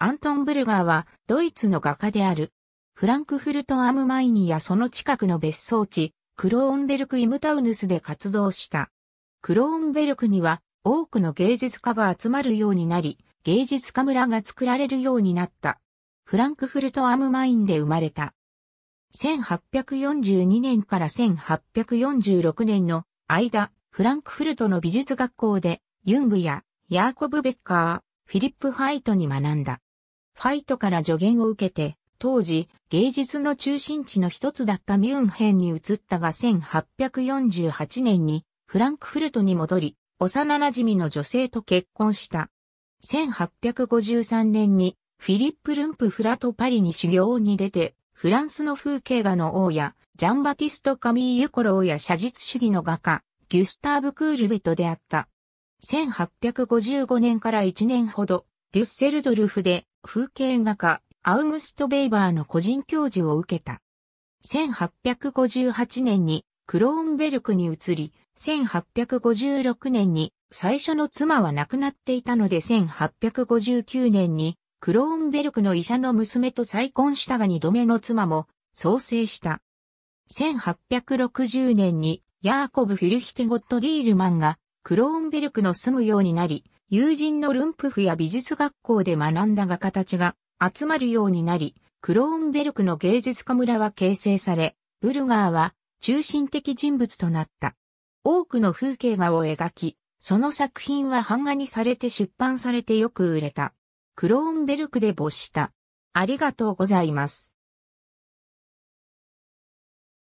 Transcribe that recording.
アントン・ブルガーはドイツの画家である。フランクフルト・アムマイニやその近くの別荘地、クローンベルク・イムタウヌスで活動した。クローンベルクには多くの芸術家が集まるようになり、芸術家村が作られるようになった。フランクフルト・アムマインで生まれた。1842年から1846年の間、フランクフルトの美術学校で、ユングやヤーコブ・ベッカー、フィリップ・ハイトに学んだ。ファイトから助言を受けて、当時、芸術の中心地の一つだったミュンヘンに移ったが1848年にフランクフルトに戻り、幼馴染の女性と結婚した。1853年にフィリップ・ルンプ・フラト・パリに修行に出て、フランスの風景画の王や、ジャンバティスト・カミーユ・コローや写実主義の画家、ギュスターブ・クールベと出会った。1855年から1年ほど、デュッセルドルフで風景画家、アウグスト・ベイバーの個人教授を受けた。1858年にクローンベルクに移り、1856年に最初の妻は亡くなっていたので1859年にクローンベルクの医者の娘と再婚したが二度目の妻も創生した。1860年にヤーコブ・フィルヒテゴット・ディールマンがクローンベルクの住むようになり、友人のルンプフや美術学校で学んだ画家たちが集まるようになり、クローンベルクの芸術家村は形成され、ブルガーは中心的人物となった。多くの風景画を描き、その作品は版画にされて出版されてよく売れた。クローンベルクで没した。ありがとうございます。